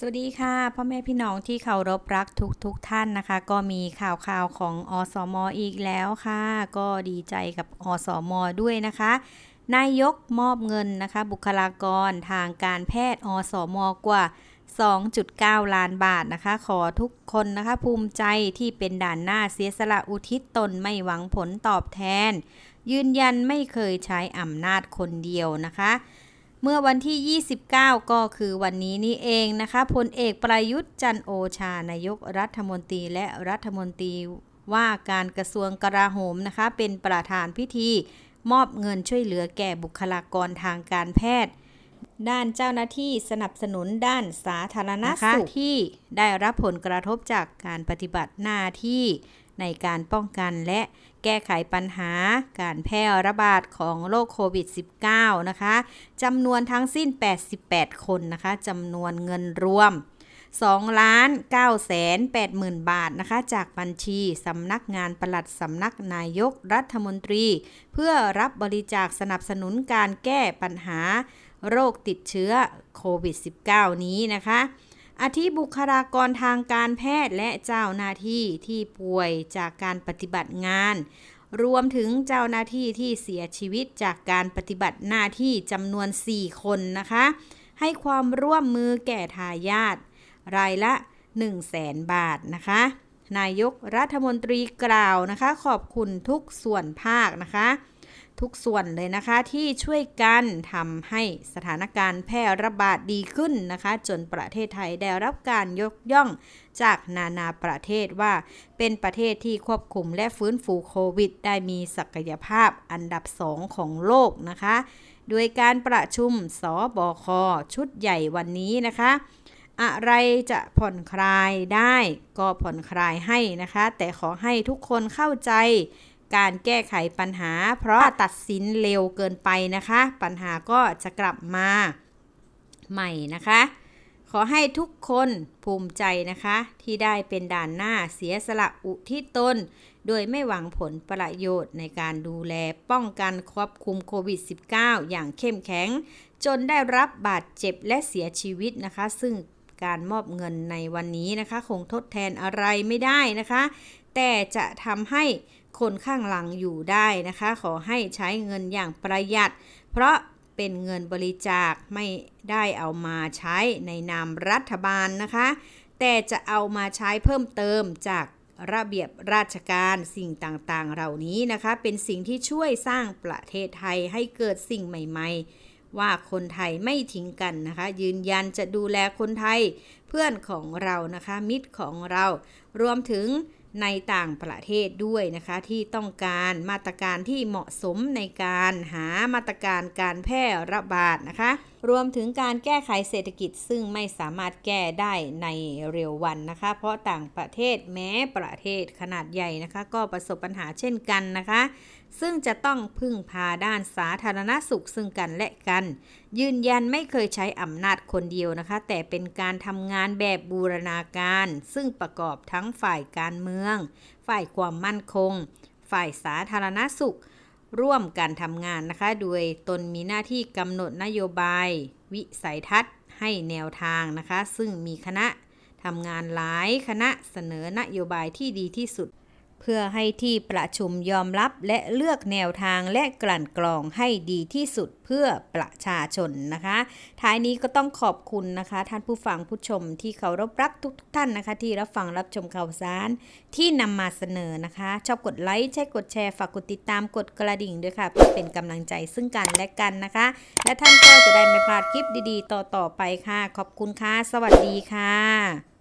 สวัสดีค่ะ พ่อ แม่พี่ น้องที่เคารพรักทุกทุกท่านนะคะ ก็มีข่าวข่าว ของ อสมอีกแล้วค่ะ ก็ดีใจกับอสมด้วยนะคะนายกมอบเงินนะคะ บุคลากรทางการแพทย์ อสม กว่า 2.9 ล้านบาทนะคะ ขอทุกคนนะคะ ภูมิใจที่เป็น ด่านหน้าเสียสละอุทิศตนไม่หวังผลตอบแทน ยืนยันไม่เคยใช้อำนาจคนเดียวนะคะเมื่อวันที่ 29 ก็คือวันนี้นี่เองนะคะพลเอกประยุทธ์จันโอชานายกรัฐมนตรีและรัฐมนตรีว่าการกระทรวงกลาโหมนะคะ เป็นประธานพิธีมอบเงินช่วยเหลือแก่บุคลากรทางการแพทย์ ด้านเจ้าหน้าที่สนับสนุนด้านสาธารณสุขที่ได้รับผลกระทบจากการปฏิบัติหน้าที่ในการป้องกันและแก้ไขปัญหาการแพร่ระบาดของโรคโควิด -19 นะคะ จำนวนทั้งสิ้น 88 คนนะคะ จำนวนเงินรวม2ล้าน9แสน8หมื่นบาทนะคะ จากบัญชีสำนักงานปลัดสำนักนายกรัฐมนตรี เพื่อรับบริจาคสนับสนุนการแก้ปัญหาโรคติดเชื้อโควิด -19 นี้นะคะอธิบุคลากรทางการแพทย์และเจ้าหน้าที่ที่ป่วยจากการปฏิบัติงาน รวมถึงเจ้าหน้าที่ที่เสียชีวิตจากการปฏิบัติหน้าที่จำนวน 4 คนนะคะ ให้ความร่วมมือแก่ทายาทรายละ1 0 0 0 0นบาทนะคะ นายกรัฐมนตรีกล่าวนะคะขอบคุณทุกส่วนภาคนะคะทุกส่วนเลยนะคะที่ช่วยกันทำให้สถานการณ์แพร่ระบาดดีขึ้นนะคะ จนประเทศไทย ได้รับการยกย่องจากนานาประเทศว่าเป็นประเทศที่ควบคุมและฟื้นฟูโควิด ได้มีศักยภาพอันดับสองของโลกนะคะ โดยการประชุมสบคชุดใหญ่วันนี้นะคะ อะไรจะผ่อนคลายได้ก็ผ่อนคลายให้นะคะ แต่ขอให้ทุกคนเข้าใจการแก้ไขปัญหา เพราะตัดสินเร็วเกินไปนะคะ ปัญหาก็จะกลับมาใหม่นะคะ ขอให้ทุกคนภูมิใจนะคะ ที่ได้เป็นด่านหน้าเสียสละอุทิศตน โดยไม่หวังผลประโยชน์ในการดูแลป้องกันควบคุมโควิด -19 อย่างเข้มแข็ง จนได้รับบาดเจ็บและเสียชีวิตนะคะ ซึ่งการมอบเงินในวันนี้นะคะ คงทดแทนอะไรไม่ได้นะคะ แต่จะทำให้คนข้างหลังอยู่ได้นะคะ ขอให้ใช้เงินอย่างประหยัด เพราะเป็นเงินบริจาคไม่ได้เอามาใช้ในนามรัฐบาลนะคะ แต่จะเอามาใช้เพิ่มเติมจากระเบียบราชการสิ่งต่างๆเหล่านี้นะคะ เป็นสิ่งที่ช่วยสร้างประเทศไทยให้เกิดสิ่งใหม่ๆ ว่าคนไทยไม่ทิ้งกันนะคะ ยืนยันจะดูแลคนไทยเพื่อนของเรานะคะ มิตรของเรารวมถึงในต่างประเทศด้วยนะคะที่ต้องการมาตรการที่เหมาะสมในการหามาตรการการแพร่ระบาดนะคะรวมถึงการแก้ไขเศรษฐกิจซึ่งไม่สามารถแก้ได้ในเร็ววันนะคะ เพราะต่างประเทศแม้ประเทศขนาดใหญ่นะคะ ก็ประสบปัญหาเช่นกันนะคะ ซึ่งจะต้องพึ่งพาด้านสาธารณสุขซึ่งกันและกัน ยืนยันไม่เคยใช้อำนาจคนเดียวนะคะ แต่เป็นการทำงานแบบบูรณาการซึ่งประกอบทั้งฝ่ายการเมือง ฝ่ายความมั่นคง ฝ่ายสาธารณสุขร่วมกันทำงานนะคะ โดยตนมีหน้าที่กำหนดนโยบาย วิสัยทัศน์ ให้แนวทางนะคะ ซึ่งมีคณะทำงานหลายคณะเสนอนโยบายที่ดีที่สุดเพื่อให้ที่ประชุมยอมรับและเลือกแนวทางและกลั่นกรองให้ดีที่สุดเพื่อประชาชนนะคะ ท้ายนี้ก็ต้องขอบคุณนะคะท่านผู้ฟังผู้ชมที่เคารพรักทุกทท่านนะคะ ที่รับฟังรับชมข่าวสารที่นำมาเสนอนะคะ ชอบกดไลค์ใช่กดแชร์ฝากกดติดตามกดกระดิ่งด้วยค่ะเพื่อเป็นกำลังใจซึ่งกันและกันนะคะและท่านก็จะได้ไม่พลาดคลิปดีๆ ต่อๆไปค่ะ ขอบคุณค่ะสวัสดีค่ะ